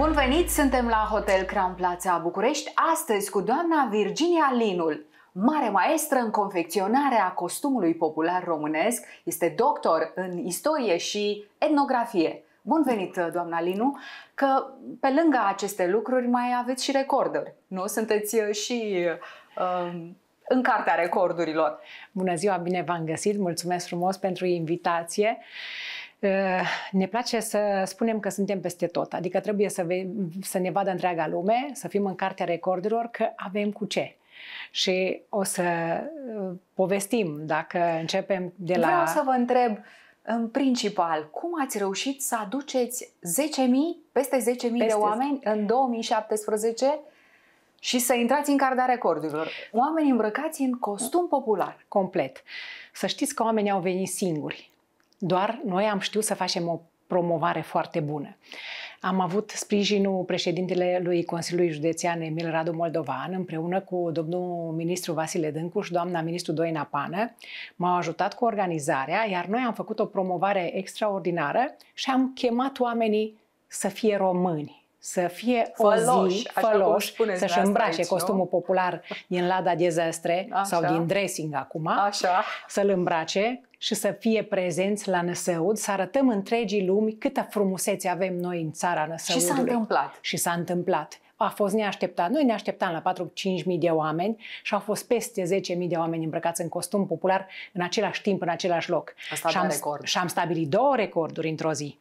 Bun venit! Suntem la Hotel Crown Plaza București, astăzi cu doamna Virginia Linul. Mare maestră în confecționarea costumului popular românesc, este doctor în istorie și etnografie. Bun venit, doamna Linu, că pe lângă aceste lucruri mai aveți și recorduri, nu? Sunteți uh, și um, în cartea recordurilor. Bună ziua, bine v-am găsit, mulțumesc frumos pentru invitație. Uh, Eh, ne place să spunem că suntem peste tot, adică trebuie să, ve- să ne vadă întreaga lume, să fim în cartea recordurilor, că avem cu ce. Și o să eh, povestim dacă începem de la... Vreau să vă întreb, în principal, cum ați reușit să aduceți 10.000, peste 10.000 peste... de oameni în 2017 și să intrați în cartea recordurilor. Oamenii îmbrăcați în costum popular. Complet. Să știți că oamenii au venit singuri. Doar noi am știut să facem o promovare foarte bună. Am avut sprijinul președintele lui Consiliului Județean Emil Radu Moldovan împreună cu domnul ministru Vasile Dâncu și doamna ministru Doina Pană. M-au ajutat cu organizarea, iar noi am făcut o promovare extraordinară și am chemat oamenii să fie români să fie făloși, o zi să-și îmbrace aici, costumul nu? popular din Lada Zăstre Așa. sau din dressing acum, Așa. să-l îmbrace și să fie prezenți la Năsăud, să arătăm întregii lumi câtă frumusețe avem noi în țara Năsăudului. Și s-a întâmplat. Și s-a întâmplat. A fost neașteptat. Noi ne așteptam la 4 mii de oameni și au fost peste 10.000 de oameni îmbrăcați în costum popular în același timp, în același loc. Asta și am, record. Și am stabilit două recorduri într-o zi.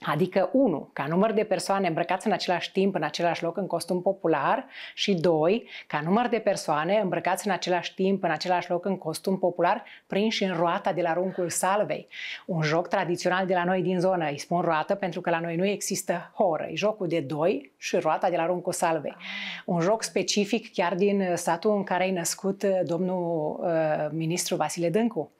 Adică, unu, ca număr de persoane îmbrăcați în același timp, în același loc, în costum popular și, doi, ca număr de persoane îmbrăcați în același timp, în același loc, în costum popular, prinși în roata de la Runcul Salvei. Un joc tradițional de la noi din zonă. Îi spun roată pentru că la noi nu există horă. E jocul de doi și roata de la Runcul Salvei. Ah. Un joc specific chiar din satul în care ai născut uh, domnul uh, ministru Vasile Dâncu.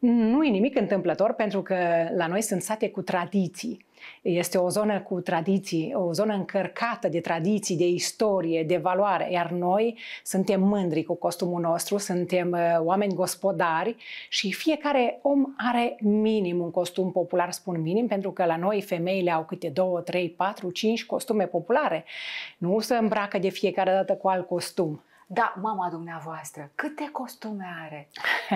Nu e nimic întâmplător pentru că la noi sunt sate cu tradiții. Este o zonă cu tradiții, o zonă încărcată de tradiții, de istorie, de valoare, iar noi suntem mândri cu costumul nostru, suntem uh, oameni gospodari și fiecare om are minim un costum popular, spun minim, pentru că la noi femeile au câte 2, 3, 4, 5 costume populare. Nu se îmbracă de fiecare dată cu alt costum. Da, mama dumneavoastră, câte costume are?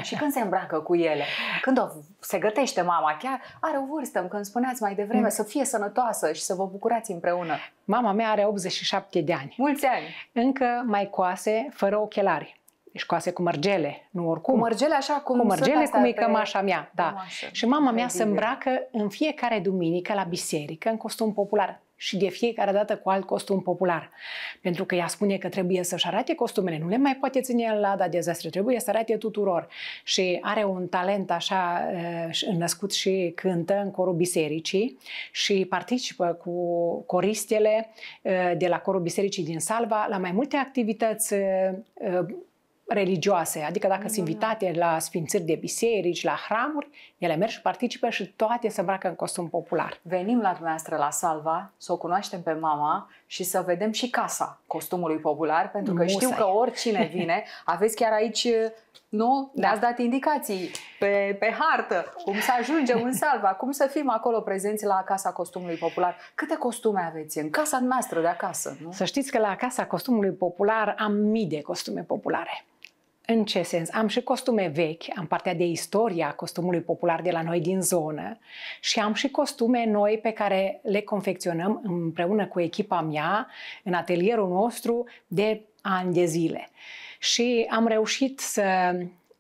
Și când se îmbracă cu ele? Când o se gătește mama, chiar are o vârstă, când spuneați mai devreme, mm. să fie sănătoasă și să vă bucurați împreună. Mama mea are 87 de ani. Mulți ani! Încă mai coase, fără ochelari deci coase cu mărgele, nu oricum. Cu mărgele așa cum Cu mărgele cum e cămașa mea, da. Cămașă. Și mama mea se îmbracă în fiecare duminică la biserică în costum popular și de fiecare dată cu alt costum popular. Pentru că ea spune că trebuie să-și arate costumele, nu le mai poate ține la da dezastre, trebuie să arate tuturor. Și are un talent așa eh, născut și cântă în corul bisericii și participă cu coristele eh, de la corul bisericii din Salva la mai multe activități eh, religioase, adică dacă sunt invitate la sfințiri de biserici, la hramuri, ele merg și participă și toate se îmbracă în costum popular. Venim la dumneavoastră la Salva să o cunoaștem pe mama și să vedem și casa costumului popular, pentru că Musai. știu că oricine vine, aveți chiar aici nu? Da. Ne-ați dat indicații pe, pe hartă, cum să ajungem în salva, cum să fim acolo prezenți la Casa Costumului Popular. Câte costume aveți în casa noastră de acasă? Nu? Să știți că la Casa Costumului Popular am mii de costume populare. În ce sens? Am și costume vechi, am partea de istoria costumului popular de la noi din zonă și am și costume noi pe care le confecționăm împreună cu echipa mea în atelierul nostru de ani de zile. Și am reușit să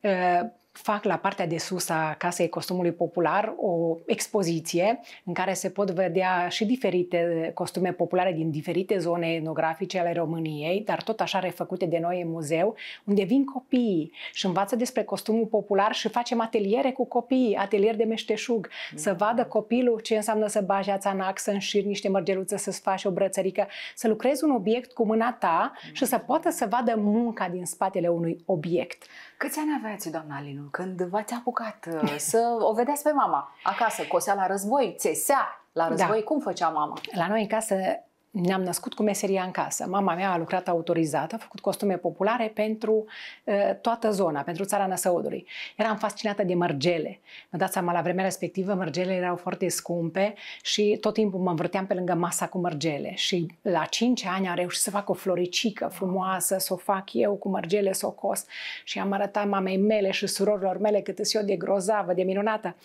uh, fac la partea de sus a Casei Costumului Popular o expoziție în care se pot vedea și diferite costume populare din diferite zone etnografice ale României, dar tot așa refăcute de noi în muzeu, unde vin copiii și învață despre costumul popular și facem ateliere cu copiii, atelier de meșteșug, mm. să vadă copilul ce înseamnă să bagi ax, să înșiri niște mărgeluțe, să-ți faci o brățărică, să lucrezi un obiect cu mâna ta mm. și să mm. poată să vadă munca din spatele unui obiect. Câți ani aveați, doamna Alinu? când v-ați apucat uh, să o vedeți pe mama acasă, cosea la război, țesea la da. război, da. cum făcea mama? La noi în casă ne-am născut cu meseria în casă. Mama mea a lucrat autorizată, a făcut costume populare pentru uh, toată zona, pentru țara Năsăudului. Eram fascinată de mărgele. Mă dați seama, la vremea respectivă, mărgele erau foarte scumpe și tot timpul mă învârteam pe lângă masa cu mărgele. Și la 5 ani am reușit să fac o floricică frumoasă, să o fac eu cu mărgele, să o cost. Și am arătat mamei mele și surorilor mele cât eu de grozavă, de minunată.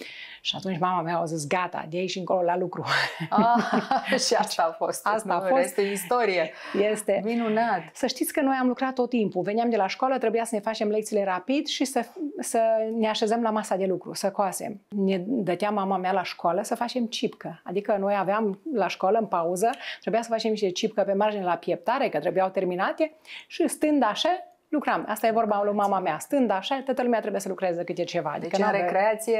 Și atunci mama mea a zis, gata, de aici încolo la lucru. Ah, și asta a fost. Asta a fost. Este istorie. Este. Minunat. Să știți că noi am lucrat tot timpul. Veneam de la școală, trebuia să ne facem lecțiile rapid și să, să ne așezăm la masa de lucru, să coasem. Ne dătea mama mea la școală să facem cipcă. Adică noi aveam la școală, în pauză, trebuia să facem niște cipcă pe margine la pieptare, că trebuiau terminate și stând așa, lucram. Asta e vorba lui mama mea. Stând așa, toată lumea trebuie să lucreze câte ceva. Adică deci în recreație,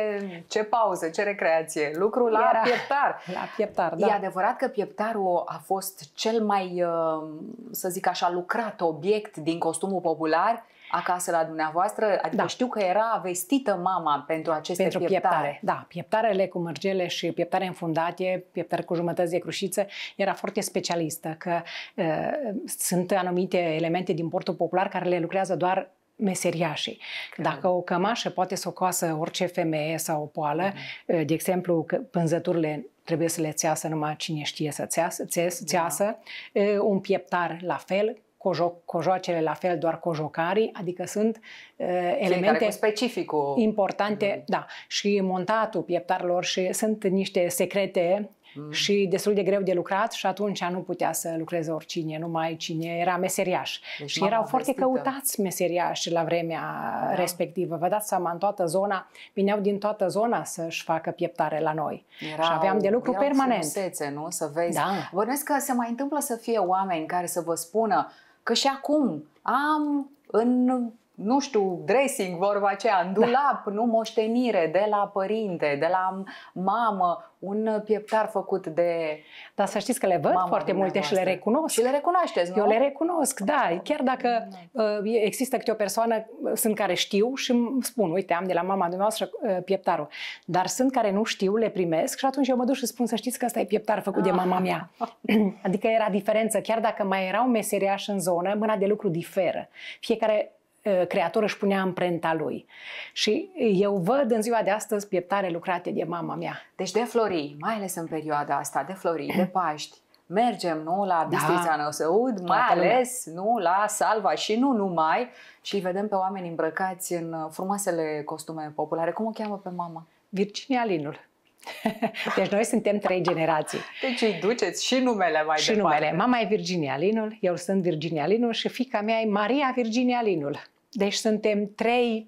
ce pauză, ce recreație? Lucru la Era pieptar. La pieptar, da. E adevărat că pieptarul a fost cel mai, uh, să zic așa, lucrat obiect din costumul popular acasă la dumneavoastră? Adică da. știu că era vestită mama pentru aceste pentru pieptare. pieptare. Da, pieptarele cu mărgele și pieptare fundatie, pieptare cu jumătăți de crușiță, era foarte specialistă, că uh, sunt anumite elemente din portul popular care le lucrează doar meseriașii. Că... Dacă o cămașă poate să o coasă orice femeie sau o poală, mm-hmm. de exemplu, pânzăturile trebuie să le țeasă numai cine știe să țeasă, da. țeasă, țeasă uh, da. un pieptar la fel, cojoc, cojoacele la fel, doar cojocarii, adică sunt uh, elemente specifice, specificul. importante, mm. da, și montatul pieptarilor și sunt niște secrete mm. și destul de greu de lucrat și atunci nu putea să lucreze oricine, numai cine era meseriaș. Deci și erau foarte vestită. căutați meseriași la vremea da. respectivă. Vă dați seama, în toată zona, vineau din toată zona să-și facă pieptare la noi. Erau, și aveam de lucru permanent. Frumusețe, nu? Să vezi. Da. Vă că se mai întâmplă să fie oameni care să vă spună că și acum am în nu știu, dressing, vorba aceea, în da. dulap, da. nu moștenire, de la părinte, de la mamă, un pieptar făcut de. Dar să știți că le văd foarte multe și le recunosc. Și le recunoașteți, nu? Eu le recunosc, da. Chiar dacă mm. uh, există câte o persoană, sunt care știu și îmi spun, uite, am de la mama dumneavoastră uh, pieptarul. Dar sunt care nu știu, le primesc și atunci eu mă duc și spun să știți că asta e pieptar făcut de mama mea. adică era diferență. Chiar dacă mai erau meseriași în zonă, mâna de lucru diferă. Fiecare Ă, creator își punea amprenta lui. Și eu văd în ziua de astăzi pieptare lucrate de mama mea. Deci de florii, mai ales în perioada asta, de florii, de Paști, mergem nu la da. Bistrița da. Năsăud, mai ales nu la Salva și nu numai, și vedem pe oameni îmbrăcați în frumoasele costume populare. Cum o cheamă pe mama? Virginia Linul. Deci noi suntem trei generații. Deci îi duceți și numele mai și departe. numele. Mama e Virginia Linul, eu sunt Virginia Linul și fica mea e Maria Virginia Linul. Deci suntem trei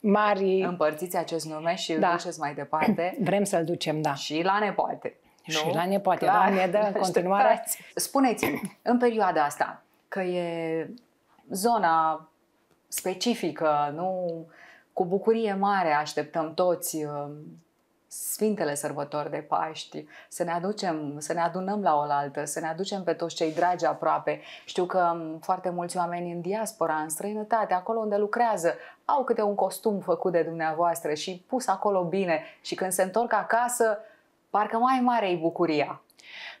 mari... Împărțiți acest nume și da. îl duceți mai departe. Vrem să-l ducem, da. Și la nepoate. Nu? Și la nepoate, Clar. Doamne, dă în continuare. Spuneți-mi, în perioada asta, că e zona specifică, nu? Cu bucurie mare așteptăm toți um, Sfintele sărbători de Paști, să ne aducem, să ne adunăm la oaltă, să ne aducem pe toți cei dragi aproape. Știu că foarte mulți oameni în diaspora, în străinătate, acolo unde lucrează, au câte un costum făcut de dumneavoastră și pus acolo bine și când se întorc acasă, parcă mai mare e bucuria.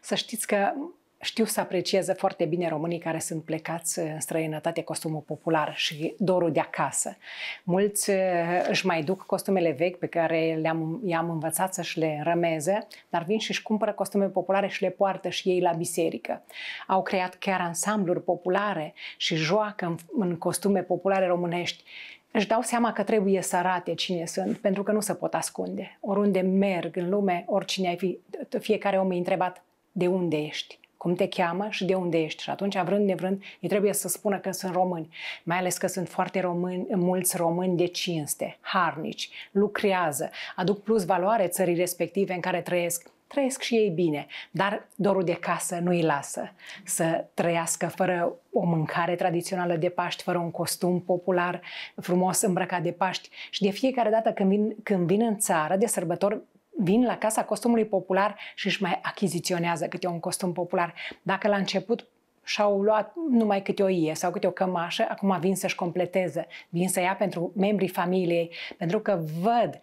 Să știți că știu să aprecieze foarte bine românii care sunt plecați în străinătate costumul popular și dorul de acasă. Mulți eh, își mai duc costumele vechi pe care le-am, i-am învățat să-și le rămeze, dar vin și-și cumpără costume populare și le poartă și ei la biserică. Au creat chiar ansambluri populare și joacă în, în costume populare românești își dau seama că trebuie să arate cine sunt, pentru că nu se pot ascunde. Oriunde merg în lume, oricine ai fi, fiecare om e întrebat de unde ești cum te cheamă și de unde ești. Și atunci, vrând nevrând, ei trebuie să spună că sunt români, mai ales că sunt foarte români, mulți români de cinste, harnici, lucrează, aduc plus valoare țării respective în care trăiesc trăiesc și ei bine, dar dorul de casă nu îi lasă să trăiască fără o mâncare tradițională de Paști, fără un costum popular frumos îmbrăcat de Paști. Și de fiecare dată când vin, când vin în țară de sărbători, vin la Casa Costumului Popular și își mai achiziționează câte un costum popular. Dacă la început și-au luat numai câte o ie sau câte o cămașă, acum vin să-și completeze, vin să ia pentru membrii familiei, pentru că văd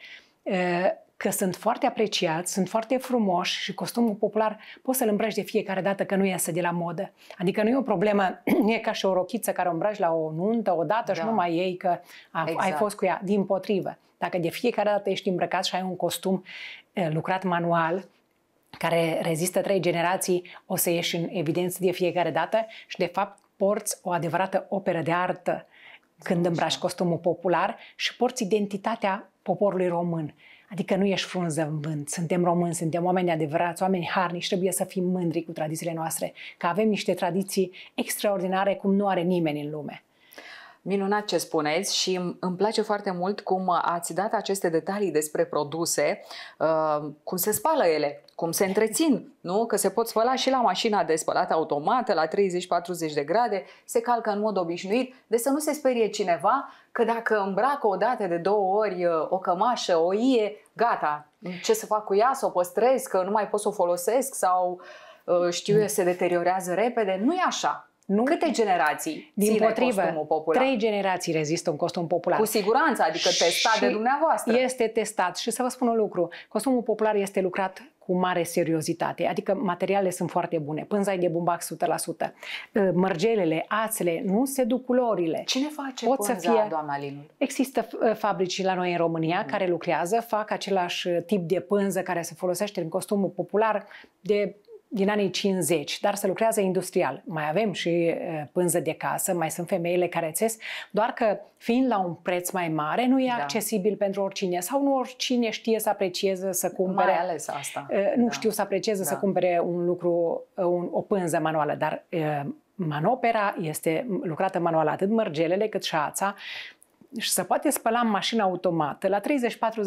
că sunt foarte apreciați, sunt foarte frumoși și costumul popular poți să-l îmbrăci de fiecare dată că nu iese de la modă. Adică nu e o problemă, nu e ca și o rochiță care o îmbrăci la o nuntă o dată da. și nu mai ei că a, exact. ai fost cu ea. Din potrivă, dacă de fiecare dată ești îmbrăcat și ai un costum lucrat manual, care rezistă trei generații, o să ieși în evidență de fiecare dată și, de fapt, porți o adevărată operă de artă când îmbraci costumul popular și porți identitatea poporului român. Adică nu ești frunză în vânt, suntem români, suntem oameni adevărați, oameni harnici, trebuie să fim mândri cu tradițiile noastre, că avem niște tradiții extraordinare cum nu are nimeni în lume. Minunat ce spuneți și îmi place foarte mult cum uh, ați dat aceste detalii despre produse, uh, cum se spală ele, cum se întrețin, nu? Că se pot spăla și la mașina de spălat automată, la 30-40 de grade, se calcă în mod obișnuit, de deci să nu se sperie cineva că dacă îmbracă o dată de două ori uh, o cămașă, o ie, gata, ce să fac cu ea, să o păstrez, că nu mai pot să o folosesc sau știu eu, se deteriorează repede. Nu e așa. Nu? Câte generații Din ține potrivă, costumul popular? Trei generații rezistă un costum popular. Cu siguranță, adică testat și de dumneavoastră. Este testat și să vă spun un lucru. Costumul popular este lucrat cu mare seriozitate, adică materialele sunt foarte bune, pânza e de bumbac 100%, ă, mărgelele, ațele, nu se duc culorile. Cine face Pot pânza, să fie... doamna Linu? Există ă, fabrici la noi în România mm. care lucrează, fac același ă, tip de pânză care se folosește în costumul popular de din anii 50, dar se lucrează industrial. Mai avem și pânză de casă, mai sunt femeile care țes, doar că fiind la un preț mai mare, nu e da. accesibil pentru oricine sau nu oricine știe să aprecieze, să cumpere. Mai ales asta. Nu da. știu să aprecieze, da. să cumpere un lucru, un, o pânză manuală, dar manopera este lucrată manual, atât mărgelele cât șața, și se poate spăla în mașină automată la 30-40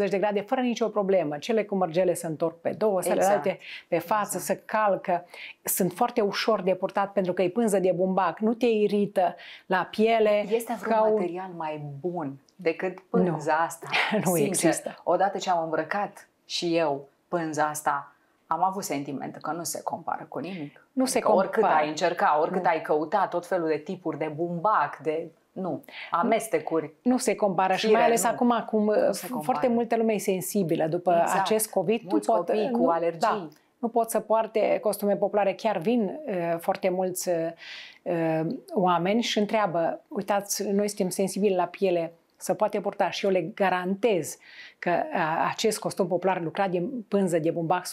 de grade fără nicio problemă. Cele cu mărgele se întorc pe două, exact. celelalte pe față, exact. se calcă. Sunt foarte ușor de purtat pentru că e pânză de bumbac, nu te irită la piele. Este vreun ca un... material mai bun decât pânza nu. asta? nu Sincer, există. Odată ce am îmbrăcat și eu pânza asta, am avut sentimentul că nu se compară cu nimic. Nu adică se compară. Oricât ai încerca, oricât nu. ai căutat, tot felul de tipuri de bumbac, de nu. Amestecuri. Nu se compară și mai ales nu. acum acum uh, foarte multă lume e sensibilă după exact. acest COVID. Mulți tu pot, uh, cu nu, cu da, alergii. Da, nu pot să poarte costume populare. Chiar vin uh, foarte mulți uh, oameni și întreabă, uitați, noi suntem sensibili la piele, să poate purta și eu le garantez că acest costum popular lucrat din pânză de bumbac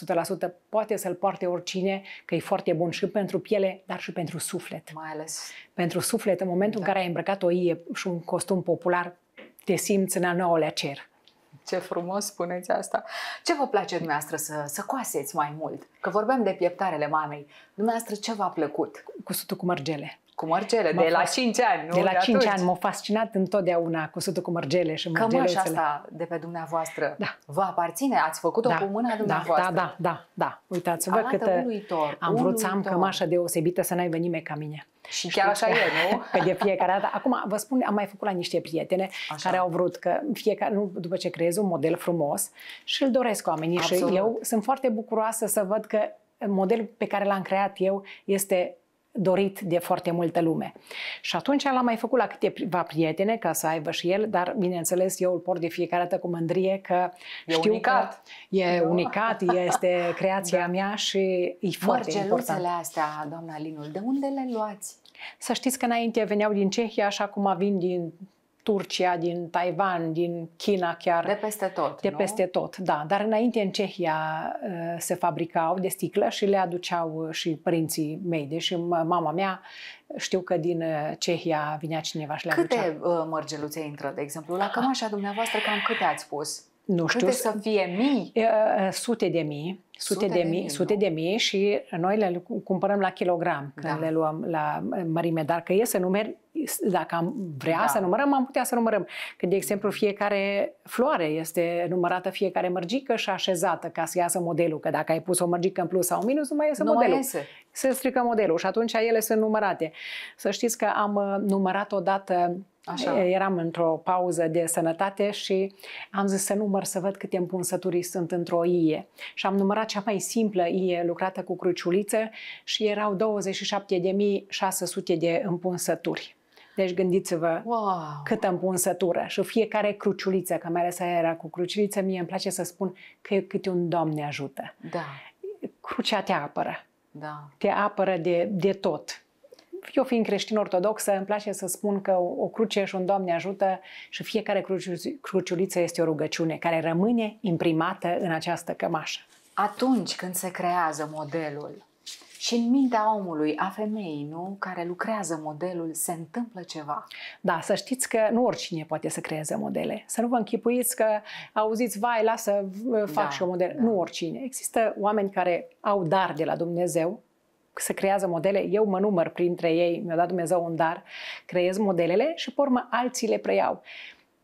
100% poate să-l poarte oricine, că e foarte bun și pentru piele, dar și pentru suflet. Mai ales. Pentru suflet, în momentul da. în care ai îmbrăcat o ie și un costum popular, te simți în al nouălea cer. Ce frumos spuneți asta. Ce vă place dumneavoastră să, să coaseți mai mult? Că vorbeam de pieptarele mamei. Dumneavoastră ce v-a plăcut? Cusutul cu mărgele. Cu mărgele, de la 5 ani, nu? De la de 5 ani. M-a fascinat întotdeauna cusutul cu mărgele și mărgelețele. Cămașa asta de pe dumneavoastră da. vă aparține? Ați făcut-o da. cu mâna da, dumneavoastră? Da, da, da. da. Uitați-vă Arată câtă... Uluitor, am vrut să am cămașa deosebită să n-aibă nimeni ca mine. Și chiar așa e, nu? Că de fiecare dată. Acum, vă spun, am mai făcut la niște prietene așa. care au vrut că fiecare, nu, după ce creez un model frumos și îl doresc oamenii Absolut. și eu sunt foarte bucuroasă să văd că modelul pe care l-am creat eu este dorit de foarte multă lume. Și atunci l-am mai făcut la câteva prietene ca să aibă și el, dar bineînțeles eu îl port de fiecare dată cu mândrie că e știu unicat. că e eu. unicat, este creația da. mea și e foarte important. astea, doamna Linul, de unde le luați? Să știți că înainte veneau din Cehia așa cum vin din Turcia, din Taiwan, din China chiar. De peste tot, De nu? peste tot, da. Dar înainte în Cehia uh, se fabricau de sticlă și le aduceau uh, și părinții mei. Deși mama mea știu că din uh, Cehia vinea cineva și le Câte aducea. mărgeluțe intră, de exemplu? La cămașa dumneavoastră cam câte ați pus? nu știu, Câte să fie mii? Sute de mii, sute, sute de, de mii, mii sute nu? de mii și noi le cumpărăm la kilogram când da. le luăm la mărime, dar că e să numeri dacă am vrea da. să numărăm, am putea să numărăm. Că, de exemplu, fiecare floare este numărată, fiecare mărgică și așezată ca să iasă modelul. Că dacă ai pus o mărgică în plus sau în minus, nu mai iese nu modelul. Mai iese. Se strică modelul și atunci ele sunt numărate. Să știți că am uh, numărat odată Așa. Eram într-o pauză de sănătate și am zis să număr să văd câte împunsături sunt într-o ie. Și am numărat cea mai simplă ie lucrată cu cruciuliță și erau 27.600 de împunsături. Deci gândiți-vă wow. cât sătură. și fiecare cruciuliță, că mai era cu cruciuliță, mie îmi place să spun că e câte un domn ne ajută. Da. Crucea te apără. Da. Te apără de, de tot. Eu fiind creștin ortodoxă, îmi place să spun că o cruce și un ne ajută și fiecare cruci, cruciuliță este o rugăciune care rămâne imprimată în această cămașă. Atunci când se creează modelul, și în mintea omului, a femeii, nu, care lucrează modelul, se întâmplă ceva. Da, să știți că nu oricine poate să creeze modele. Să nu vă închipuiți că auziți, vai, lasă, da, fac da, și o model. Da. Nu oricine. Există oameni care au dar de la Dumnezeu, să creează modele, eu mă număr printre ei, mi-a dat Dumnezeu un dar, creez modelele și pe urmă alții le preiau.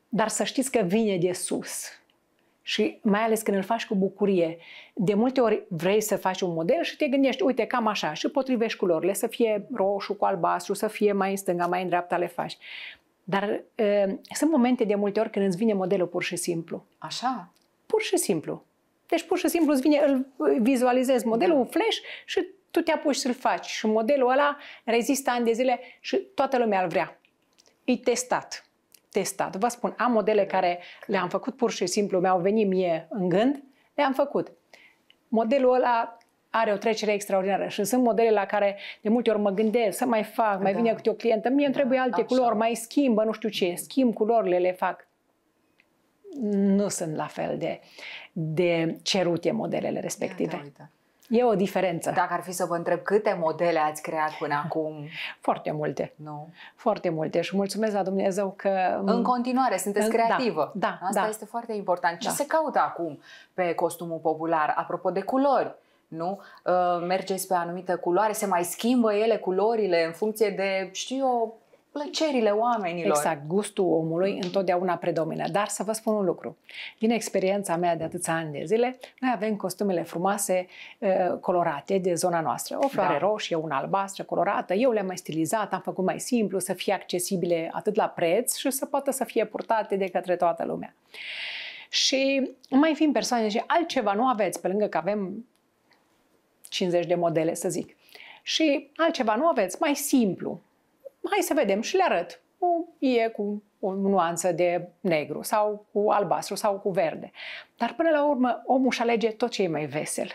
Dar să știți că vine de sus și mai ales când îl faci cu bucurie. De multe ori vrei să faci un model și te gândești, uite, cam așa, și potrivești culorile, să fie roșu cu albastru, să fie mai în stânga, mai în dreapta le faci. Dar e, ă, sunt momente de multe ori când îți vine modelul pur și simplu. Așa? Pur și simplu. Deci pur și simplu îți vine, îl vizualizezi modelul, un da. flash și tu te apuci să-l faci. Și modelul ăla rezistă ani de zile și toată lumea îl vrea. E testat testat. Vă spun, am modele care le-am făcut pur și simplu, mi-au venit mie în gând, le-am făcut. Modelul ăla are o trecere extraordinară și sunt modele la care de multe ori mă gândesc să mai fac, mai da. vine câte o clientă, mie îmi trebuie da, alte așa. culori, mai schimbă, nu știu ce, schimb culorile, le fac. Nu sunt la fel de, de cerute modelele respective. Da, da, da. E o diferență. Dacă ar fi să vă întreb câte modele ați creat până acum? Foarte multe. Nu? Foarte multe și mulțumesc la Dumnezeu că... În continuare, sunteți da, creativă. Da, da Asta da. este foarte important. Ce da. se caută acum pe costumul popular, apropo de culori? nu? Uh, mergeți pe anumită culoare, se mai schimbă ele culorile în funcție de, știu eu, plăcerile oamenilor. Exact, gustul omului mhm. întotdeauna predomină. Dar să vă spun un lucru. Din experiența mea de atâția ani de zile, noi avem costumele frumoase, uh, colorate de zona noastră. O floare da. roșie, una albastră, colorată. Eu le-am mai stilizat, am făcut mai simplu, să fie accesibile atât la preț și să poată să fie purtate de către toată lumea. Și mai fiind persoane și altceva nu aveți, pe lângă că avem 50 de modele, să zic. Și altceva nu aveți, mai simplu, hai să vedem și le arăt. O e cu o nuanță de negru sau cu albastru sau cu verde. Dar până la urmă omul își alege tot ce e mai vesel.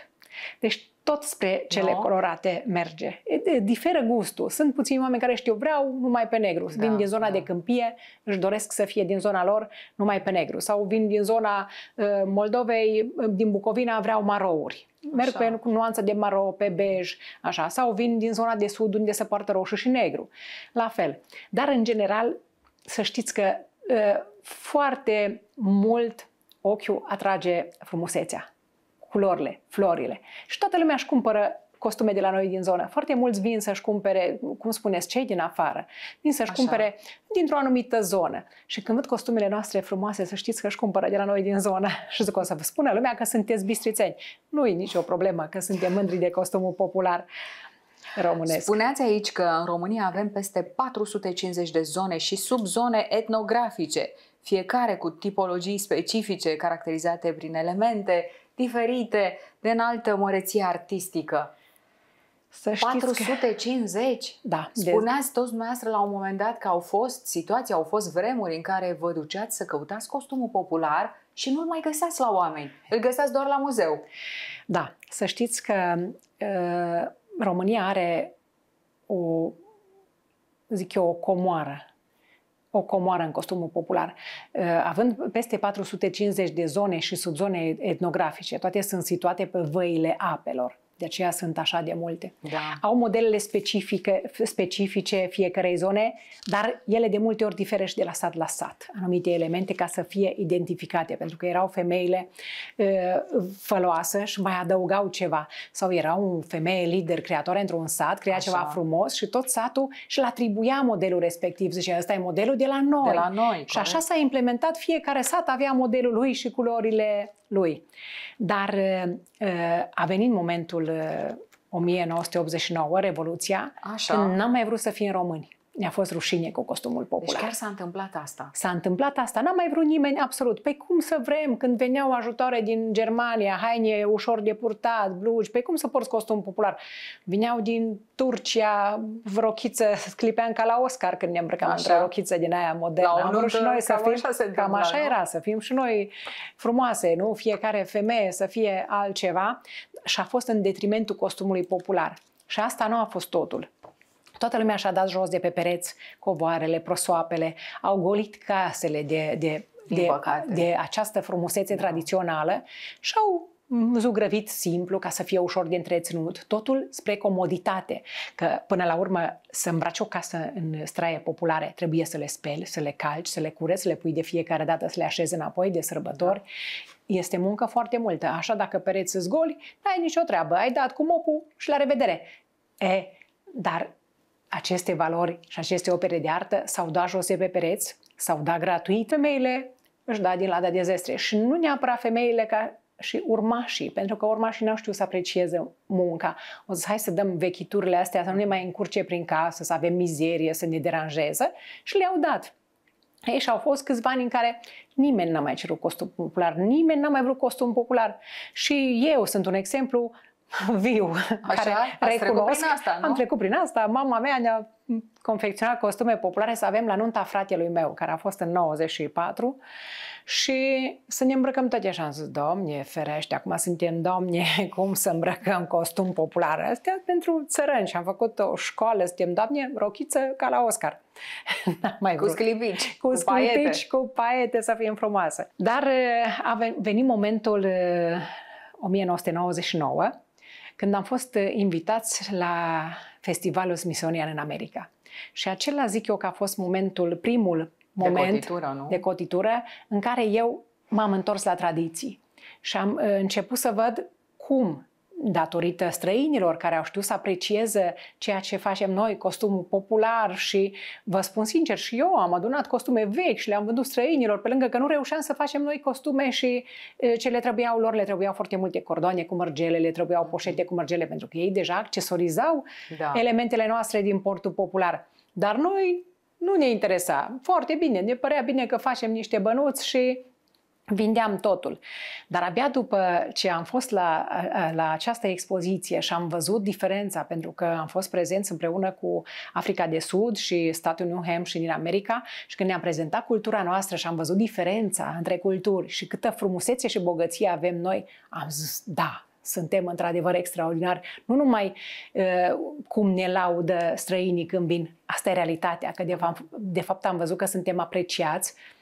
Deci tot spre cele no. colorate merge. Diferă gustul. Sunt puțini oameni care știu, vreau numai pe negru. Da, vin din zona da. de câmpie, își doresc să fie din zona lor numai pe negru. Sau vin din zona uh, Moldovei, uh, din Bucovina, vreau marouri. Merg așa. pe nuanță de maro, pe bej, așa. Sau vin din zona de sud unde se poartă roșu și negru. La fel. Dar, în general, să știți că uh, foarte mult ochiul atrage frumusețea culorile, florile. Și toată lumea își cumpără costume de la noi din zonă. Foarte mulți vin să-și cumpere, cum spuneți, cei din afară, vin să-și Așa. cumpere dintr-o anumită zonă. Și când văd costumele noastre frumoase, să știți că își cumpără de la noi din zonă. Și zic, o să vă spună lumea că sunteți bistrițeni. Nu e nicio problemă că suntem mândri de costumul popular românesc. Spuneați aici că în România avem peste 450 de zone și subzone etnografice, fiecare cu tipologii specifice caracterizate prin elemente diferite de înaltă măreție artistică. Să știți 450? Că... Da. Spuneați toți dumneavoastră la un moment dat că au fost situații, au fost vremuri în care vă duceați să căutați costumul popular și nu-l mai găseați la oameni. Îl găseați doar la muzeu. Da. Să știți că uh, România are o, zic eu, o comoară o comoară în costumul popular. Ă, având peste 450 de zone și subzone etnografice, toate sunt situate pe văile apelor. De aceea sunt așa de multe. Da. Au modelele specifice, specifice fiecarei zone, dar ele de multe ori diferă și de la sat la sat, anumite elemente ca să fie identificate, pentru că erau femeile uh, făloase și mai adăugau ceva. Sau era un femeie lider, creatoare într-un sat, crea așa. ceva frumos și tot satul și-l atribuia modelul respectiv. Zice, ăsta e modelul de la noi. De la noi. Și corect. așa s-a implementat, fiecare sat avea modelul lui și culorile lui. Dar uh, a venit momentul 1989, uh, Revoluția, Așa. când n-am mai vrut să fim români ne-a fost rușine cu costumul deci popular. Deci chiar s-a întâmplat asta. S-a întâmplat asta. N-a mai vrut nimeni absolut. Păi cum să vrem când veneau ajutoare din Germania, haine ușor de purtat, blugi, păi cum să porți costum popular? Vineau din Turcia, rochiță, clipeam ca la Oscar când ne îmbrăcam într-o rochiță din aia modernă. La o și noi să cam fim, așa se Cam așa la, era, să fim și noi frumoase, nu? Fiecare femeie să fie altceva. Și a fost în detrimentul costumului popular. Și asta nu a fost totul. Toată lumea și-a dat jos de pe pereți covoarele, prosoapele, au golit casele de, de, de, de această frumusețe da. tradițională și au zugrăvit simplu ca să fie ușor de întreținut, totul spre comoditate, că până la urmă să îmbraci o casă în straie populare, trebuie să le speli, să le calci, să le cureți, să le pui de fiecare dată, să le așezi înapoi de sărbători. Da. Este muncă foarte multă, așa dacă pereți să goli, n-ai nicio treabă, ai dat cu mopul și la revedere. E, dar aceste valori și aceste opere de artă s-au dat jos pe pereți, s-au dat gratuit femeile, își da din lada de zestre. Și nu neapărat femeile ca și urmașii, pentru că urmașii nu știu să aprecieze munca. O să hai să dăm vechiturile astea, să nu ne mai încurce prin casă, să avem mizerie, să ne deranjeze și le-au dat. Ei, și au fost câțiva ani în care nimeni n-a mai cerut costum popular, nimeni n-a mai vrut costum popular. Și eu sunt un exemplu, viu. Așa? Care Ați recunosc. trecut prin asta, nu? Am trecut prin asta. Mama mea ne-a confecționat costume populare să avem la nunta fratelui meu, care a fost în 94 și să ne îmbrăcăm tot așa. Am zis, domne, ferește, acum suntem domne, cum să îmbrăcăm costum popular? Astea pentru țărăni. și am făcut o școală, suntem domne, rochiță ca la Oscar. mai cu sclipici, cu, cu paete. cu paete să fim frumoase. Dar eh, a venit momentul 1999 eh, când am fost uh, invitați la festivalul Smithsonian în America. Și acela zic eu că a fost momentul, primul moment de cotitură, nu? De cotitură în care eu m-am întors la tradiții și am uh, început să văd cum datorită străinilor care au știut să aprecieze ceea ce facem noi, costumul popular și vă spun sincer și eu am adunat costume vechi și le-am vândut străinilor pe lângă că nu reușeam să facem noi costume și ce le trebuiau lor, le trebuiau foarte multe cordoane cu mărgele, le trebuiau mm-hmm. poșete cu mărgele pentru că ei deja accesorizau da. elementele noastre din portul popular. Dar noi nu ne interesa. Foarte bine, ne părea bine că facem niște bănuți și Vindeam totul. Dar abia după ce am fost la, la această expoziție și am văzut diferența, pentru că am fost prezenți împreună cu Africa de Sud și statul New Hampshire din America și când ne-am prezentat cultura noastră și am văzut diferența între culturi și câtă frumusețe și bogăție avem noi, am zis, da, suntem într-adevăr extraordinari, nu numai uh, cum ne laudă străinii când vin, asta e realitatea, că de fapt, de fapt am văzut că suntem apreciați, uh,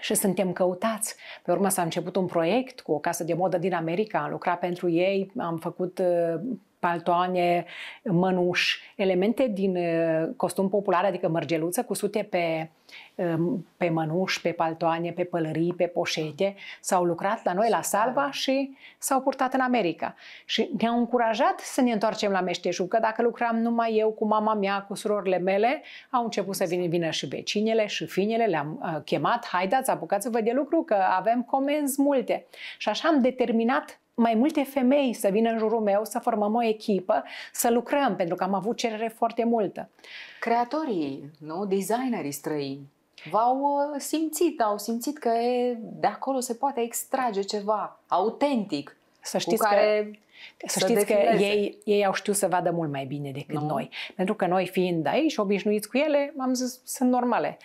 și suntem căutați. Pe urmă s-a început un proiect cu o casă de modă din America, am lucrat pentru ei, am făcut uh, paltoane, mănuși, elemente din uh, costum popular, adică mărgeluță cu sute pe, um, pe mănuși, pe paltoane, pe pălării, pe poșete, s-au lucrat la noi la Salva da. și s-au purtat în America. Și ne-au încurajat să ne întoarcem la meșteșug, că dacă lucram numai eu cu mama mea, cu surorile mele, au început să vină, vină și vecinele și finele, le-am uh, chemat, haideți, apucați-vă de lucru, că avem comenzi multe. Și așa am determinat mai multe femei să vină în jurul meu, să formăm o echipă, să lucrăm, pentru că am avut cerere foarte multă. Creatorii, nu? Designerii străini v-au uh, simțit, au simțit că e, de acolo se poate extrage ceva autentic. Să știți care că să, să știți că ei, ei au știut să vadă mult mai bine decât nu. noi. Pentru că noi fiind aici, obișnuiți cu ele, am zis, sunt normale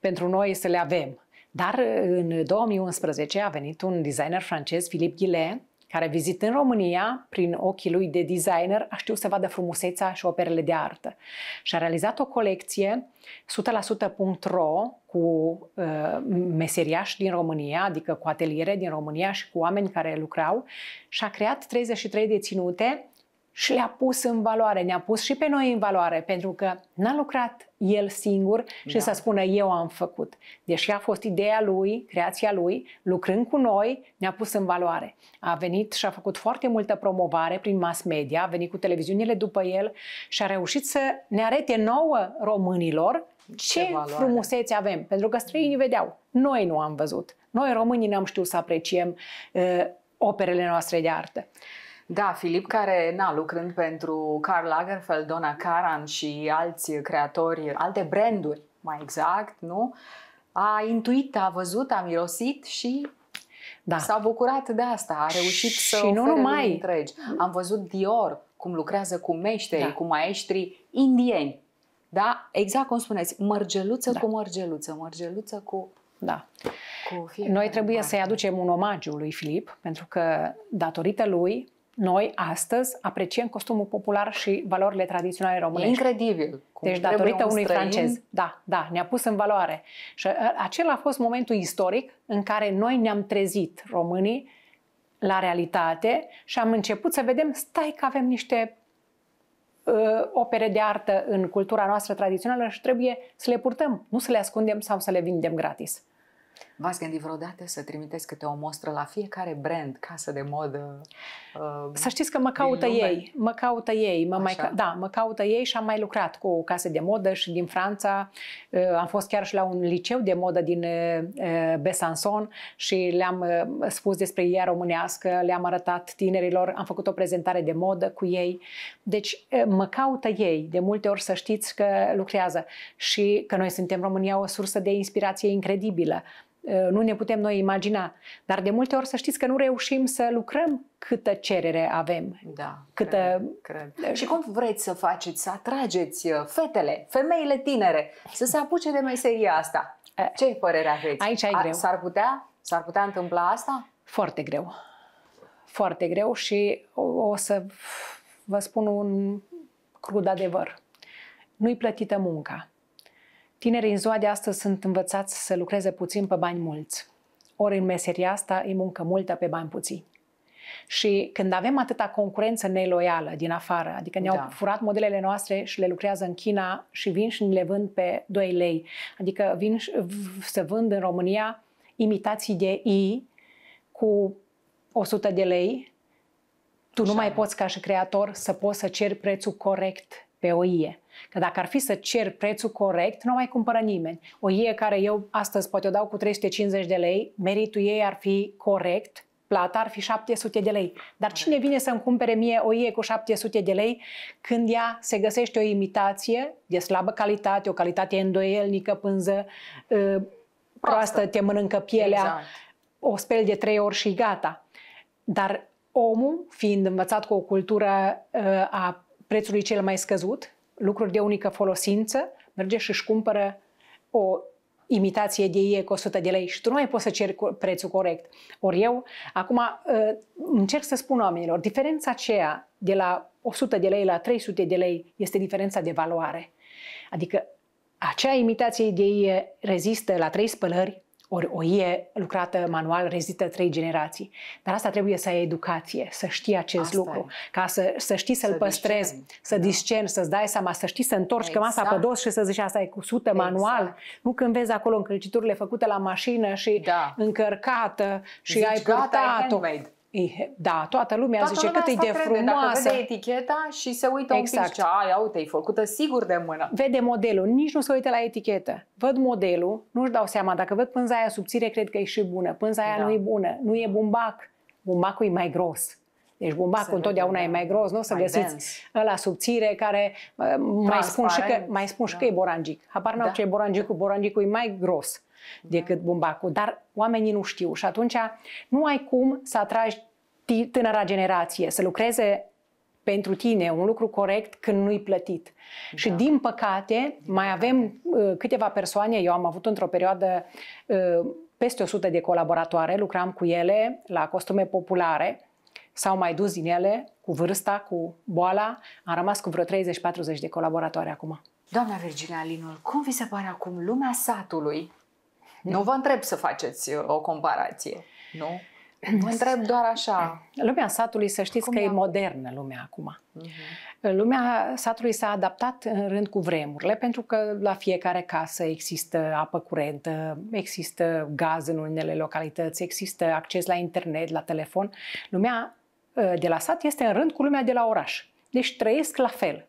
pentru noi să le avem. Dar uh, în 2011 a venit un designer francez, Philippe Guillet, care vizitând România, prin ochii lui de designer, a știut să vadă frumusețea și operele de artă. Și a realizat o colecție 100%.ro cu uh, meseriași din România, adică cu ateliere din România și cu oameni care lucrau și a creat 33 de ținute și le-a pus în valoare, ne-a pus și pe noi în valoare, pentru că n-a lucrat el singur și da. să spună eu am făcut. Deși a fost ideea lui, creația lui, lucrând cu noi, ne-a pus în valoare. A venit și a făcut foarte multă promovare prin mass media, a venit cu televiziunile după el și a reușit să ne arete nouă românilor ce, ce frumusețe avem. Pentru că străinii vedeau, noi nu am văzut. Noi românii n-am știut să apreciem uh, operele noastre de artă. Da, Filip, care, na, lucrând pentru Karl Lagerfeld, Donna Karan și alți creatori, alte branduri, mai exact, nu? A intuit, a văzut, a mirosit și da. s-a bucurat de asta, a reușit să și nu numai întregi. Am văzut Dior cum lucrează cu meșteri, da. cu maestri indieni. Da? Exact cum spuneți, mărgeluță da. cu mărgeluță, mărgeluță cu da. Cu Noi trebuie să-i aducem un omagiu lui Filip, pentru că datorită lui noi astăzi apreciem costumul popular și valorile tradiționale românești. incredibil. Cum deci datorită un unui străin. francez. Da, da, ne-a pus în valoare. Și uh, acela a fost momentul istoric în care noi ne-am trezit românii la realitate și am început să vedem, stai că avem niște uh, opere de artă în cultura noastră tradițională și trebuie să le purtăm, nu să le ascundem sau să le vindem gratis. V-ați gândit vreodată să trimiteți câte o mostră la fiecare brand, casă de modă? Uh, să știți că mă caută ei, mă caută ei, mă mai mai, da, mă caută ei și am mai lucrat cu case de modă și din Franța. Uh, am fost chiar și la un liceu de modă din uh, uh Besançon și le-am uh, spus despre ea românească, le-am arătat tinerilor, am făcut o prezentare de modă cu ei. Deci uh, mă caută ei, de multe ori să știți că lucrează și că noi suntem România o sursă de inspirație incredibilă. Eh, nu ne putem noi imagina. Dar de multe ori să știți că nu reușim să lucrăm câtă cerere avem. Da, câtă... cred, cred. Și cum vreți să faceți, să atrageți eh, fetele, femeile tinere, să se apuce de meseria asta? Eh, Ce părere aveți? Aici ai greu. S-ar putea? S-ar putea întâmpla asta? Foarte greu. Foarte greu și o, o să vă spun un crud adevăr. Nu-i plătită munca. Tinerii în ziua de astăzi sunt învățați să lucreze puțin pe bani mulți. Ori în meseria asta e muncă multă pe bani puțini. Și când avem atâta concurență neloială din afară, adică ne-au da. furat modelele noastre și le lucrează în China și vin și le vând pe 2 lei, adică vin să vând în România imitații de I cu 100 de lei, tu Așa. nu mai poți ca și creator să poți să ceri prețul corect pe o ie. Că dacă ar fi să cer prețul corect, nu mai cumpără nimeni. O ie care eu astăzi poate o dau cu 350 de lei, meritul ei ar fi corect, plata ar fi 700 de lei. Dar cine vine să-mi cumpere mie o ie cu 700 de lei când ea se găsește o imitație de slabă calitate, o calitate îndoielnică, pânză ă, proastă, proastă te mănâncă pielea, exact. o speli de trei ori și gata. Dar omul, fiind învățat cu o cultură ă, a prețului cel mai scăzut, lucruri de unică folosință, merge și își cumpără o imitație de ei cu 100 de lei și tu nu mai poți să ceri prețul corect. Ori eu, acum, ă, încerc să spun oamenilor, diferența aceea de la 100 de lei la 300 de lei este diferența de valoare. Adică acea imitație de ei rezistă la trei spălări, ori o ie lucrată manual rezită trei generații. Dar asta trebuie să ai educație, să știi acest asta lucru, e. ca să, să știi să-l să păstrezi, discerni. să da. discerni, să-ți dai seama, să știi să întorci exact. cămasa pe exact. dos și să zici asta e cu sută exact. manual. Nu când vezi acolo încălciturile făcute la mașină și da. încărcată și zici, ai purtat-o. Gata, da, toată lumea toată zice lumea cât e de frumoasă. Dacă vede eticheta și se uită exact. un pic exact. și aia, uite, e făcută sigur de mână. Vede modelul, nici nu se uită la etichetă. Văd modelul, nu-și dau seama. Dacă văd pânza aia subțire, cred că e și bună. Pânza aia da. nu e bună, nu e bumbac. Bumbacul e mai gros. Deci bumbacul întotdeauna e da. mai gros, nu o să găsiți la subțire care uh, mai spun și că, mai spun și da. că e da. borangic. Habar n-au da. ce e borangicul, borangicul e mai gros. Da. decât bumbacul, dar oamenii nu știu și atunci nu ai cum să atragi tânăra generație să lucreze pentru tine un lucru corect când nu-i plătit. Da. Și din păcate mai avem uh, câteva persoane, eu am avut într-o perioadă uh, peste 100 de colaboratoare, lucram cu ele la costume populare, s-au mai dus din ele cu vârsta, cu boala, am rămas cu vreo 30-40 de colaboratoare acum. Doamna Virginia Linul, cum vi se pare acum lumea satului nu vă întreb să faceți uh, o comparație, nu? Mă întreb doar așa. Lumea satului, să știți Cum că e modernă lumea acum. Uh-huh. Lumea satului s-a adaptat în rând cu vremurile, pentru că la fiecare casă există apă curentă, există gaz în unele localități, există acces la internet, la telefon. Lumea uh, de la sat este în rând cu lumea de la oraș. Deci trăiesc la fel.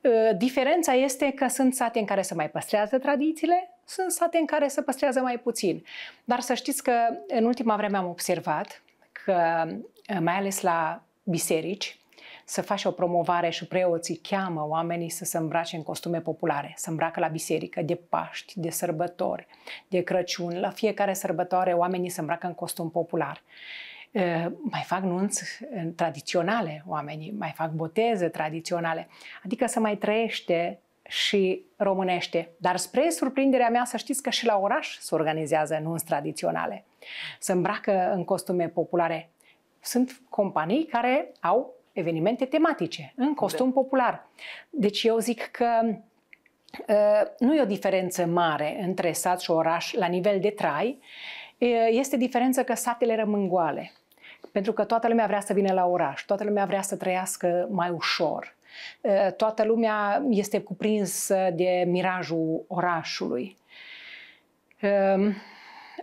Uh, diferența este că sunt sate în care se mai păstrează tradițiile, sunt sate în care se păstrează mai puțin. Dar să știți că în ultima vreme am observat că, eh, mai ales la biserici, să faci o promovare și preoții cheamă oamenii să se îmbrace în costume populare, să îmbracă la biserică, de Paști, de sărbători, de Crăciun. La fiecare sărbătoare oamenii se îmbracă în costum popular. Eh, mai fac nunți eh, tradiționale oamenii, mai fac boteze tradiționale. Adică să mai trăiește și românește. Dar spre surprinderea mea să știți că și la oraș se organizează nunți tradiționale. Se îmbracă în costume populare. Sunt companii care au evenimente tematice, în costum da. popular. Deci eu zic că ă, nu e o diferență mare între sat și oraș la nivel de trai, este diferență că satele rămân goale. Pentru că toată lumea vrea să vină la oraș, toată lumea vrea să trăiască mai ușor, Eh, toată lumea este cuprinsă de mirajul orașului. Ehm,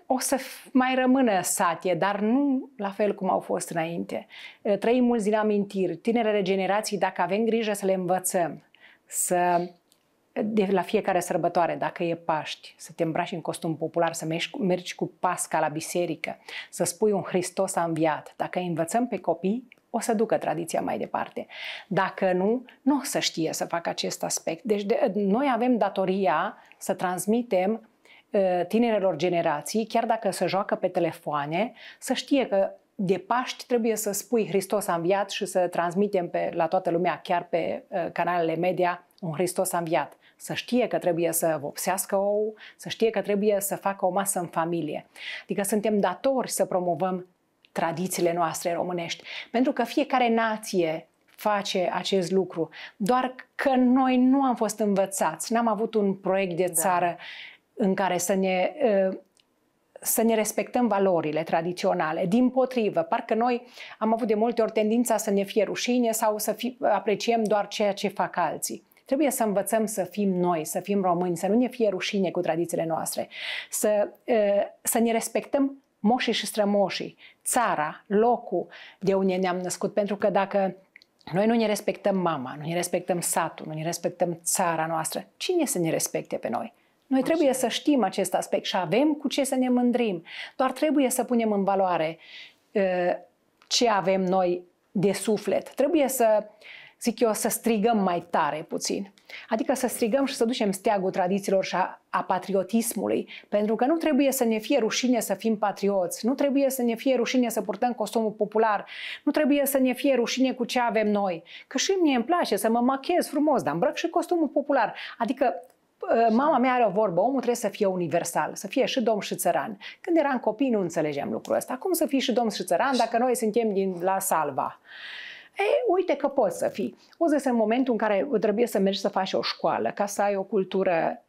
o să mai rămână satie, dar nu la fel cum au fost înainte. Eh, trăim mulți din amintiri. Tinerele generații, dacă avem grijă să le învățăm, să de la fiecare sărbătoare, dacă e Paști, să te îmbraci în costum popular, să mergi, mergi cu pasca la biserică, să spui un Hristos a înviat. Dacă învățăm pe copii o să ducă tradiția mai departe. Dacă nu, nu o să știe să facă acest aspect. Deci de, noi avem datoria să transmitem ă, tinerelor generații, chiar dacă se joacă pe telefoane, să știe că de Paști trebuie să spui Hristos a înviat și să transmitem pe, la toată lumea, chiar pe uh, canalele media, un Hristos a înviat. Să știe că trebuie să vopsească ou, să știe că trebuie să facă o masă în familie. Adică suntem datori să promovăm tradițiile noastre românești. Pentru că fiecare nație face acest lucru. Doar că noi nu am fost învățați, n-am avut un proiect de da. țară da. în care să ne ă, să ne respectăm valorile tradiționale. Din potrivă, parcă noi am avut de multe ori tendința să ne fie rușine sau să fi, apreciem doar ceea ce fac alții. Trebuie să învățăm să fim noi, să fim români, să nu ne fie rușine cu tradițiile noastre, să, ă, să ne respectăm moșii și strămoșii, țara, locul de unde ne-am născut. Pentru că dacă noi nu ne respectăm mama, nu ne respectăm satul, nu ne respectăm țara noastră, cine să ne respecte pe noi? Noi Așa. trebuie să știm acest aspect și avem cu ce să ne mândrim. Doar trebuie să punem în valoare uh, ce avem noi de suflet. Trebuie să uh, zic eu, să strigăm mai tare puțin. Adică să strigăm și să ducem steagul tradițiilor și a, a patriotismului. Pentru că nu trebuie să ne fie rușine să fim patrioți, nu trebuie să ne fie rușine să purtăm costumul popular, nu trebuie să ne fie rușine cu ce avem noi. Că și mie îmi place să mă machez frumos, dar îmbrăc și costumul popular. Adică ă, Mama mea are o vorbă, omul trebuie să fie universal, să fie și domn și țăran. Când eram copii nu înțelegeam lucrul ăsta. Cum să fii și domn și țăran dacă noi suntem din la salva? E, uite că poți să fii. O să în momentul în care trebuie să mergi să faci o școală, ca să ai o cultură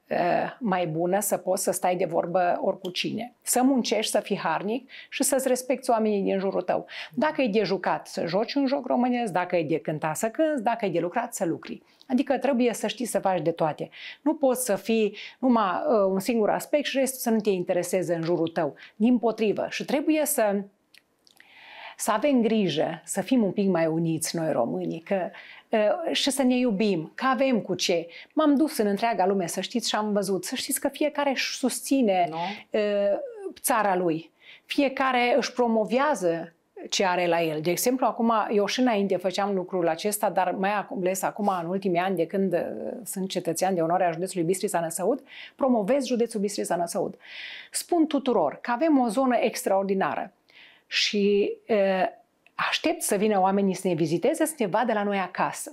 mai bună, să poți să stai de vorbă oricu cine. Să muncești, să fii harnic și să-ți respecti oamenii din jurul tău. Dacă e de jucat, să joci un joc românesc, dacă e de cântat, să cânți, dacă e de lucrat, să lucri. Adică trebuie să știi să faci de toate. Nu poți să fii numai uh, un singur aspect și restul să nu te intereseze în jurul tău. Din potrivă. Și trebuie să să avem grijă să fim un pic mai uniți noi românii că, și să ne iubim, că avem cu ce. M-am dus în întreaga lume, să știți, și am văzut, să știți că fiecare își susține nu? țara lui. Fiecare își promovează ce are la el. De exemplu, acum, eu și înainte făceam lucrul acesta, dar mai ales acum, în ultimii ani, de când sunt cetățean de onoare a județului Bistrița-Năsăud, promovez județul Bistrița-Năsăud. Spun tuturor că avem o zonă extraordinară și aștept să vină oamenii să ne viziteze, să ne vadă la noi acasă.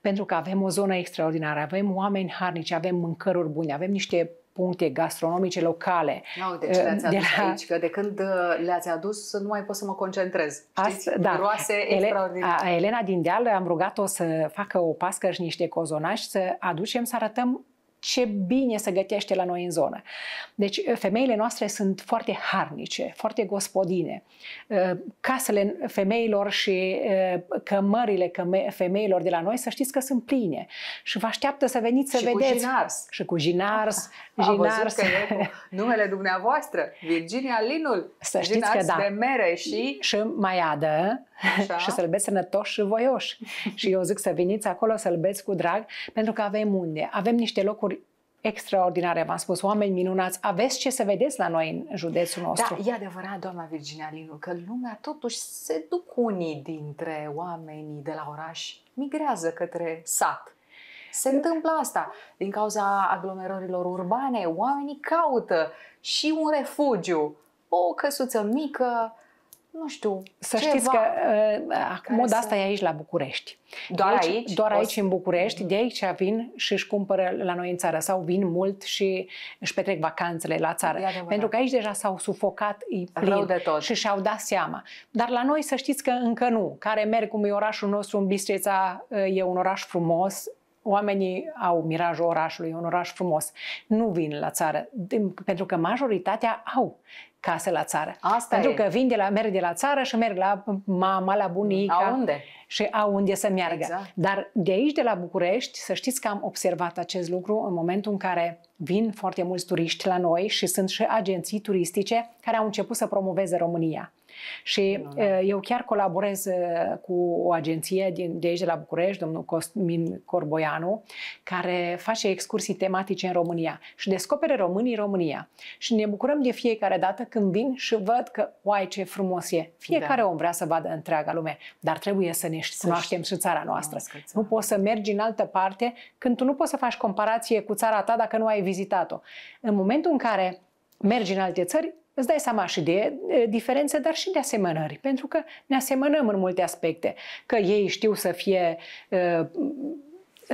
Pentru că avem o zonă extraordinară, avem oameni harnici, avem mâncăruri bune, avem niște puncte gastronomice locale. No, deci ă, le-ați adus de la... aici, că de când ă, le-ați adus nu mai pot să mă concentrez. Știți? Asta, da. Groase Ele... extraordinare. Elena din Deal am rugat-o să facă o pască și niște cozonași, să aducem să arătăm ce bine se gătește la noi în zonă. Deci uh, femeile noastre sunt foarte harnice, foarte gospodine. Uh, casele femeilor și uh, cămările femeilor de la noi, să știți că sunt pline și vă așteaptă să veniți să și vedeți. Cu ginars. Și cu a ginars. Văzut că e cu numele dumneavoastră, Virginia Linul. Să știți ginars că da. de mere și... Și maiadă și să-l beți sănătoși și voioși. și eu zic să veniți acolo să-l beți cu drag, pentru că avem unde. Avem niște locuri extraordinare, v-am spus, oameni minunați. Aveți ce să vedeți la noi în județul da, nostru. Da, e adevărat, doamna Virginia Linu, că lumea totuși se duc unii dintre oamenii de la oraș, migrează către sat. Se întâmplă asta. Din cauza aglomerărilor urbane, oamenii caută și un refugiu, o căsuță mică, nu știu, Să ceva. știți că uh, moda să... asta e aici la București. Doar aici? Deci, aici doar aici în București. De aici vin și își cumpără la noi în țară sau vin mult și își petrec vacanțele la țară. Pentru că aici deja s-au sufocat plin de tot. și și-au dat seama. Dar la noi să știți că încă nu. Care merg cum e orașul nostru în Bistrița, uh, e un oraș frumos, oamenii au mirajul orașului, e un oraș frumos. Nu vin la țară, pentru că majoritatea au case la țară. Asta Pentru e. că vin de la, merg de la țară și merg la mama, la bunica. Mm, unde? Și au unde să meargă. Exact. Dar de aici, de la București, să știți că am observat acest lucru în momentul în care vin foarte mulți turiști la noi și sunt și agenții turistice care au început să promoveze România. Și eu chiar colaborez cu o agenție din, de aici, de la București, domnul Cosmin Corboianu, care face excursii tematice în România și descopere românii România. Și ne bucurăm de fiecare dată când vin și văd că, uai, ce frumos e. Fiecare da. om vrea să vadă întreaga lume, dar trebuie să ne să cunoaștem și țara noastră. Țara. Nu poți să mergi în altă parte când tu nu poți să faci comparație cu țara ta dacă nu ai vizitat-o. În momentul în care mergi în alte țări, îți dai seama și de diferențe, dar și de asemănări, pentru că ne asemănăm în multe aspecte. Că ei știu să fie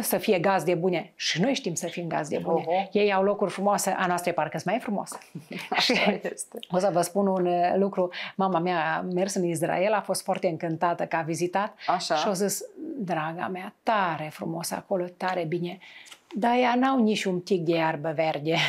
să fie gazde bune. Și noi știm să fim gazde bune. Uh-huh. Ei au locuri frumoase, a noastră parcă sunt mai frumoasă. și este. o să vă spun un lucru. Mama mea a mers în Israel, a fost foarte încântată că a vizitat Așa. și a zis, draga mea, tare frumos acolo, tare bine. Dar ea n-au nici un tic de iarbă verde.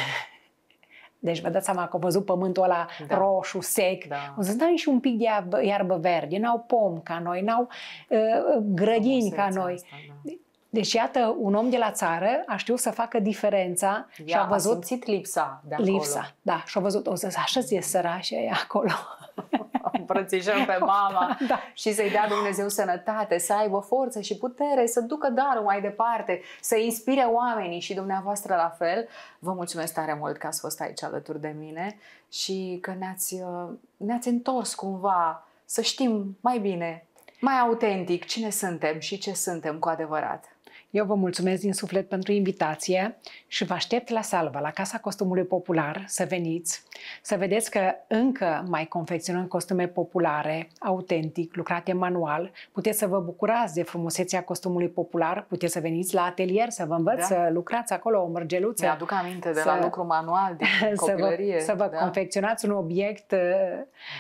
Deci vă dați seama că au văzut pământul ăla da. roșu, sec. Da. zis, să și un pic de iarbă, verde. N-au pom ca noi, n-au uh, grădini ca noi. Asta, da. Deci, iată, un om de la țară a știut să facă diferența și a văzut... A simțit lipsa de acolo. Lipsa, da. Și a văzut, o să așa e acolo. îmbrățișăm pe mama da. și să-i dea Dumnezeu sănătate, să aibă forță și putere, să ducă darul mai departe, să inspire oamenii și dumneavoastră la fel. Vă mulțumesc tare mult că ați fost aici alături de mine și că ne-ați, uh, ne-ați întors cumva să știm mai bine, mai autentic cine suntem și ce suntem cu adevărat. Eu vă mulțumesc din suflet pentru invitație și vă aștept la Salva, la Casa Costumului Popular, să veniți, să vedeți că încă mai confecționăm costume populare, autentic, lucrate manual. Puteți să vă bucurați de frumusețea costumului popular, puteți să veniți la atelier să vă învăț da. să lucrați acolo o mărgeluță. Mi-aduc aminte de să, la lucru manual, din copilărie. Să vă, să vă da. confecționați un obiect uh,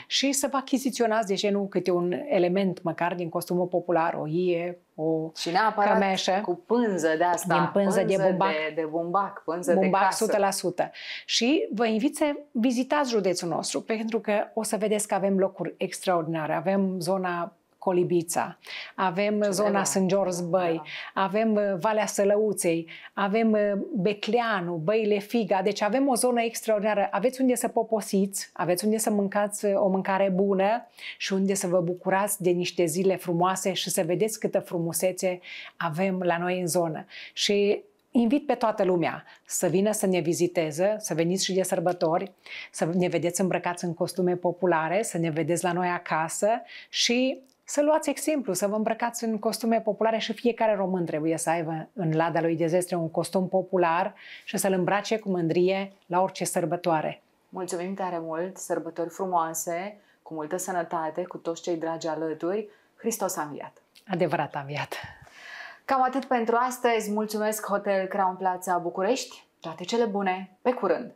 și să vă achiziționați, de ce nu, câte un element măcar din costumul popular, o ie, o Și neapărat cămeșă. cu pânză de asta. Din pânză, pânză de bumbac. De, de bumbac, pânză bumbac de casă. 100%. Și vă invit să vizitați județul nostru, pentru că o să vedeți că avem locuri extraordinare. Avem zona Colibița, avem Ce zona da. Băi, da. avem uh, Valea Sălăuței, avem uh, Becleanu, Băile Figa, deci avem o zonă extraordinară. Aveți unde să poposiți, aveți unde să mâncați uh, o mâncare bună și unde să vă bucurați de niște zile frumoase și să vedeți câtă frumusețe avem la noi în zonă. Și invit pe toată lumea să vină să ne viziteze, să veniți și de sărbători, să ne vedeți îmbrăcați în costume populare, să ne vedeți la noi acasă și să luați exemplu, să vă îmbrăcați în costume populare și fiecare român trebuie să aibă în lada lui Dezestre un costum popular și să-l îmbrace cu mândrie la orice sărbătoare. Mulțumim tare mult, sărbători frumoase, cu multă sănătate, cu toți cei dragi alături. Hristos a înviat! Adevărat a înviat! Cam atât pentru astăzi. Mulțumesc Hotel Crown Plaza București. Toate cele bune. Pe curând!